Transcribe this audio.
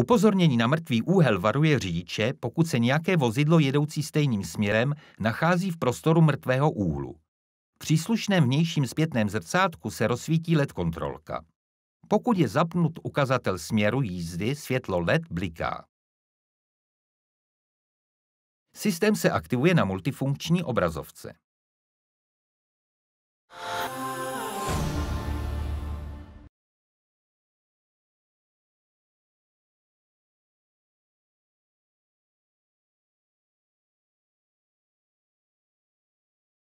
Upozornění na mrtvý úhel varuje řidiče, pokud se nějaké vozidlo jedoucí stejným směrem nachází v prostoru mrtvého úhlu. V příslušném vnějším zpětném zrcátku se rozsvítí LED kontrolka. Pokud je zapnut ukazatel směru jízdy, světlo LED bliká. Systém se aktivuje na multifunkční obrazovce.